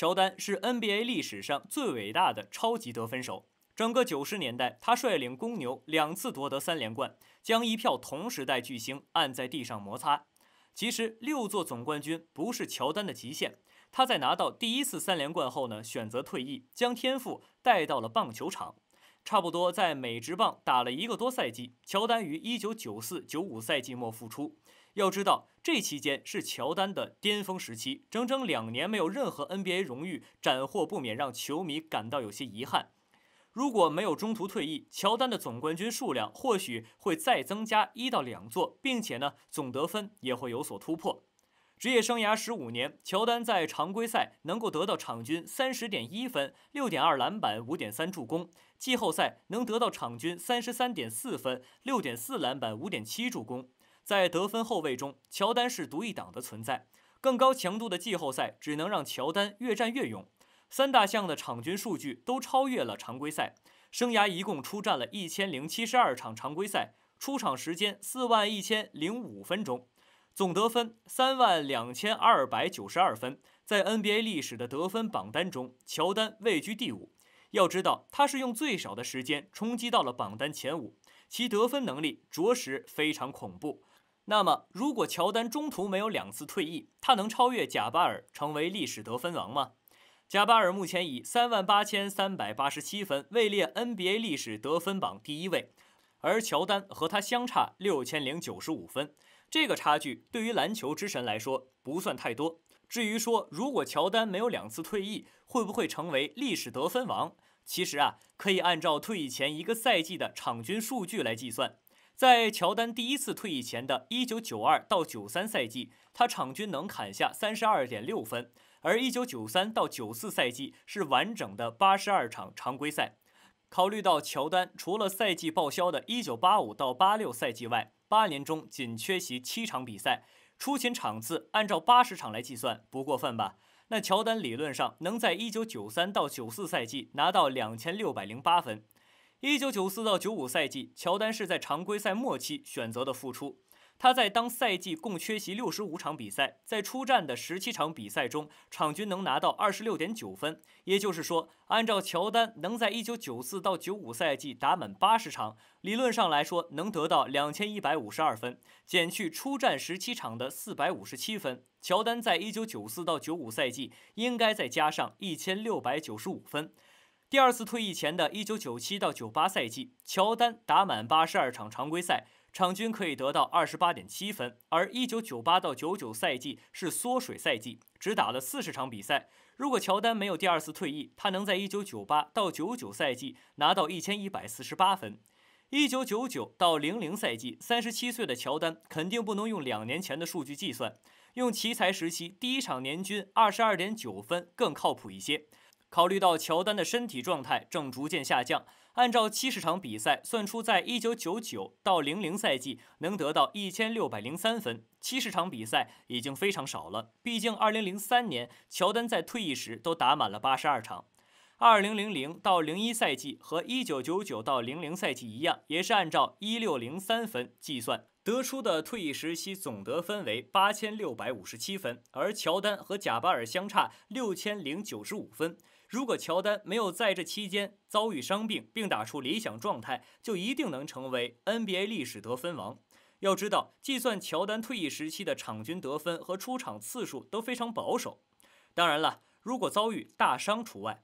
乔丹是 NBA 历史上最伟大的超级得分手。整个九十年代，他率领公牛两次夺得三连冠，将一票同时代巨星按在地上摩擦。其实，六座总冠军不是乔丹的极限。他在拿到第一次三连冠后呢，选择退役，将天赋带到了棒球场。差不多在美职棒打了一个多赛季，乔丹于1994-95赛季末复出。要知道，这期间是乔丹的巅峰时期，整整两年没有任何 NBA 荣誉斩获，不免让球迷感到有些遗憾。如果没有中途退役，乔丹的总冠军数量或许会再增加一到两座，并且呢，总得分也会有所突破。职业生涯十五年，乔丹在常规赛能够得到场均三十点一分、六点二篮板、五点三助攻；季后赛能得到场均三十三点四分、六点四篮板、五点七助攻。在得分后卫中，乔丹是独一档的存在。更高强度的季后赛只能让乔丹越战越勇。三大项的场均数据都超越了常规赛。生涯一共出战了一千零七十二场常规赛，出场时间四万一千零五分钟。总得分三万两千二百九十二分，在 NBA 历史的得分榜单中，乔丹位居第五。要知道，他是用最少的时间冲击到了榜单前五，其得分能力着实非常恐怖。那么，如果乔丹中途没有两次退役，他能超越贾巴尔成为历史得分王吗？贾巴尔目前以三万八千三百八十七分位列 NBA 历史得分榜第一位，而乔丹和他相差六千零九十五分。这个差距对于篮球之神来说不算太多。至于说如果乔丹没有两次退役，会不会成为历史得分王？其实啊，可以按照退役前一个赛季的场均数据来计算。在乔丹第一次退役前的1992到93赛季，他场均能砍下32.6分；而1993到94赛季是完整的82场常规赛。考虑到乔丹除了赛季报销的1985到86赛季外，八年中仅缺席七场比赛，出勤场次按照八十场来计算，不过分吧？那乔丹理论上能在1993到94赛季拿到2608分，1994到95赛季，乔丹是在常规赛末期选择的复出。他在当赛季共缺席六十五场比赛，在出战的十七场比赛中，场均能拿到二十六点九分。也就是说，按照乔丹能在一九九四到九五赛季打满八十场，理论上来说能得到两千一百五十二分，减去出战十七场的四百五十七分，乔丹在一九九四到九五赛季应该再加上一千六百九十五分。第二次退役前的一九九七到九八赛季，乔丹打满八十二场常规赛。场均可以得到二十八点七分，而一九九八到九九赛季是缩水赛季，只打了四十场比赛。如果乔丹没有第二次退役，他能在一九九八到九九赛季拿到一千一百四十八分。一九九九到零零赛季，三十七岁的乔丹肯定不能用两年前的数据计算，用奇才时期第一场年均二十二点九分更靠谱一些。考虑到乔丹的身体状态正逐渐下降，按照七十场比赛算出，在一九九九到零零赛季能得到一千六百零三分，七十场比赛已经非常少了。毕竟二零零三年乔丹在退役时都打满了八十二场。二零零零到零一赛季和一九九九到零零赛季一样，也是按照一六零三分计算得出的，退役时期总得分为八千六百五十七分，而乔丹和贾巴尔相差六千零九十五分。如果乔丹没有在这期间遭遇伤病，并打出理想状态，就一定能成为 NBA 历史得分王。要知道，计算乔丹退役时期的场均得分和出场次数都非常保守，当然了，如果遭遇大伤除外。